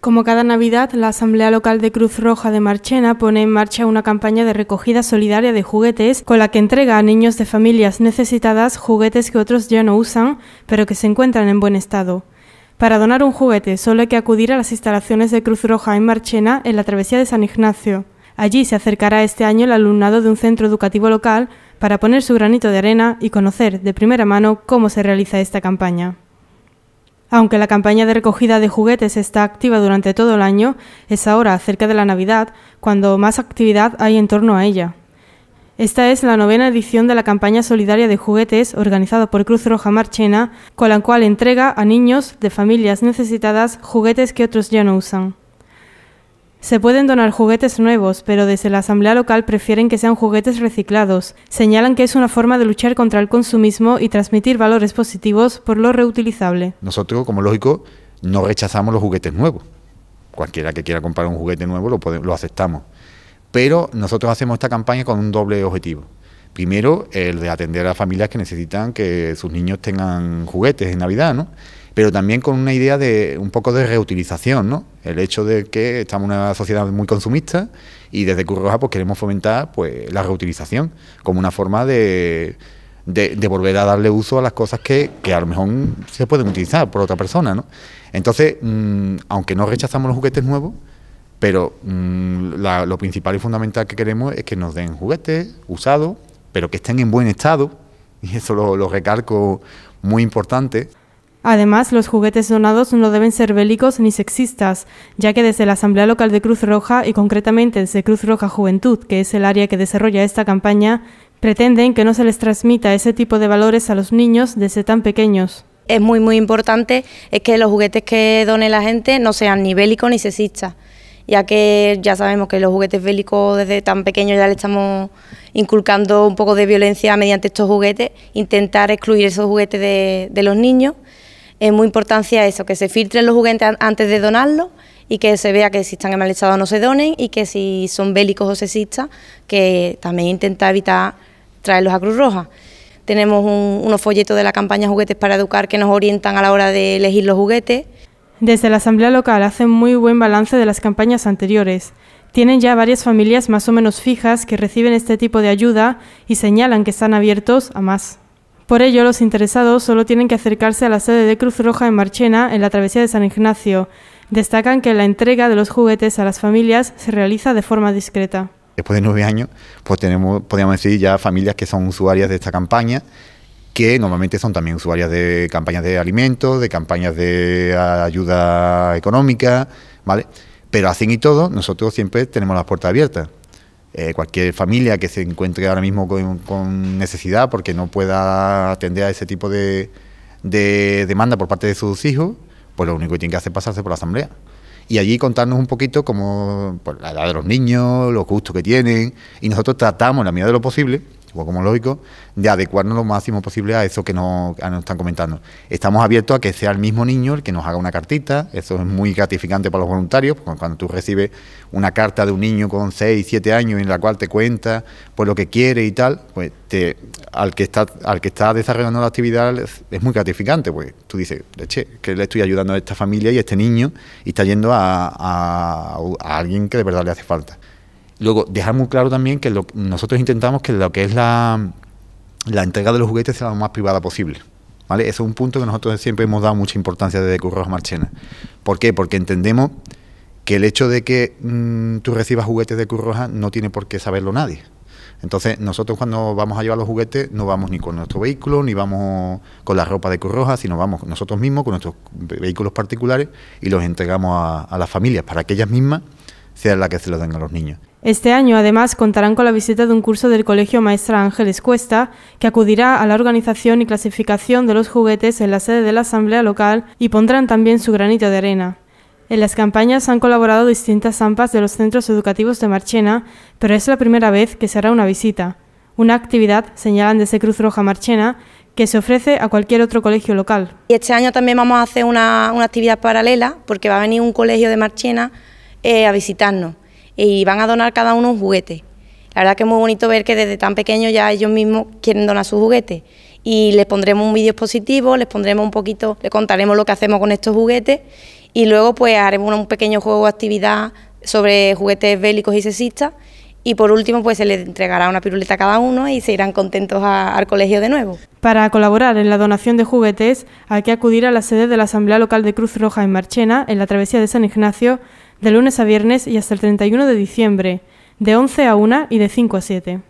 Como cada Navidad, la Asamblea Local de Cruz Roja de Marchena pone en marcha una campaña de recogida solidaria de juguetes con la que entrega a niños de familias necesitadas juguetes que otros ya no usan, pero que se encuentran en buen estado. Para donar un juguete solo hay que acudir a las instalaciones de Cruz Roja en Marchena, en la travesía de San Ignacio. Allí se acercará este año el alumnado de un centro educativo local para poner su granito de arena y conocer de primera mano cómo se realiza esta campaña. Aunque la campaña de recogida de juguetes está activa durante todo el año, es ahora, cerca de la Navidad, cuando más actividad hay en torno a ella. Esta es la novena edición de la campaña solidaria de juguetes organizada por Cruz Roja Marchena, con la cual entrega a niños de familias necesitadas juguetes que otros ya no usan. Se pueden donar juguetes nuevos, pero desde la Asamblea Local prefieren que sean juguetes reciclados. Señalan que es una forma de luchar contra el consumismo y transmitir valores positivos por lo reutilizable. Nosotros, como lógico, no rechazamos los juguetes nuevos. Cualquiera que quiera comprar un juguete nuevo lo, lo aceptamos. Pero nosotros hacemos esta campaña con un doble objetivo. Primero, el de atender a las familias que necesitan que sus niños tengan juguetes en Navidad, ¿no? pero también con una idea de un poco de reutilización, ¿no? El hecho de que estamos en una sociedad muy consumista y desde Curroja pues, queremos fomentar pues, la reutilización como una forma de, volver a darle uso a las cosas que, que, a lo mejor se pueden utilizar por otra persona, ¿no? Entonces, mm, aunque no rechazamos los juguetes nuevos, pero mm, lo principal y fundamental que queremos es que nos den juguetes usados, pero que estén en buen estado, y eso lo, lo recalco muy importante, Además, los juguetes donados no deben ser bélicos ni sexistas, ya que desde la Asamblea Local de Cruz Roja y concretamente desde Cruz Roja Juventud, que es el área que desarrolla esta campaña, pretenden que no se les transmita ese tipo de valores a los niños desde tan pequeños es muy muy importante es que los juguetes que done la gente no sean ni bélicos ni sexistas, ya que ya sabemos que los juguetes bélicos desde tan pequeños ya le estamos inculcando un poco de violencia mediante estos juguetes, intentar excluir esos juguetes de, de los niños es muy importante eso, que se filtren los juguetes antes de donarlos y que se vea que si están en mal estado no se donen y que si son bélicos o sexistas, que también intenta evitar traerlos a Cruz Roja. Tenemos unos folletos de la campaña Juguetes para Educar que nos orientan a la hora de elegir los juguetes. Desde la Asamblea Local hacen muy buen balance de las campañas anteriores. Tienen ya varias familias más o menos fijas que reciben este tipo de ayuda y señalan que están abiertos a más. Por ello, los interesados solo tienen que acercarse a la sede de Cruz Roja en Marchena, en la travesía de San Ignacio. Destacan que la entrega de los juguetes a las familias se realiza de forma discreta. Después de nueve años, pues tenemos, podríamos decir, ya familias que son usuarias de esta campaña que normalmente son también usuarias de campañas de alimentos, de campañas de ayuda económica, ¿vale? Pero así y todo, nosotros siempre tenemos las puertas abiertas. Eh, cualquier familia que se encuentre ahora mismo con, necesidad porque no pueda atender a ese tipo de, de demanda por parte de sus hijos, pues lo único que tiene que hacer es pasarse por la asamblea y allí contarnos un poquito como la edad de los niños, los gustos que tienen, y nosotros tratamos, en la medida de lo posible, o como lógico, de adecuarnos lo máximo posible a eso que nos, están comentando. Estamos abiertos a que sea el mismo niño el que nos haga una cartita, eso es muy gratificante para los voluntarios, porque cuando tú recibes una carta de un niño con 6, 7 años en la cual te cuenta pues lo que quiere y tal, pues te, al, que está, al que está desarrollando la actividad es, muy gratificante, pues tú dices, che, que le estoy ayudando a esta familia y a este niño y está yendo a alguien que de verdad le hace falta. Luego, dejar muy claro también que nosotros intentamos que lo que es la, entrega de los juguetes sea lo más privada posible. ¿Vale? Ese es un punto que nosotros siempre hemos dado mucha importancia desde Curroja Marchena. ¿Por qué? Porque entendemos que el hecho de que mm, tú recibas juguetes de Curroja no tiene por qué saberlo nadie. Entonces, nosotros cuando vamos a llevar los juguetes no vamos ni con nuestro vehículo, ni vamos con la ropa de Curroja, sino vamos nosotros mismos con nuestros vehículos particulares y los entregamos a, a las familias para que ellas mismas es la que se lo den a los niños. Este año, además, contarán con la visita de un curso del Colegio Maestra Ángeles Cuesta, que acudirá a la organización y clasificación de los juguetes en la sede de la Asamblea Local y pondrán también su granito de arena. En las campañas han colaborado distintas AMPAs de los centros educativos de Marchena, pero es la primera vez que se hará una visita. Una actividad, señalan desde Cruz Roja Marchena, que se ofrece a cualquier otro colegio local. Y este año también vamos a hacer una, una actividad paralela, porque va a venir un colegio de Marchena eh, a visitarnos y van a donar cada uno un juguete. La verdad que es muy bonito ver que desde tan pequeño ya ellos mismos quieren donar sus juguetes y les pondremos un vídeo expositivo, les pondremos un poquito, les contaremos lo que hacemos con estos juguetes y luego pues haremos un pequeño juego o actividad sobre juguetes bélicos y sexistas y por último, pues se les entregará una piruleta a cada uno y se irán contentos al colegio de nuevo. Para colaborar en la donación de juguetes, hay que acudir a la sede de la Asamblea Local de Cruz Roja en Marchena, en la travesía de San Ignacio, de lunes a viernes y hasta el 31 de diciembre, de 11 a 1 y de 5 a 7.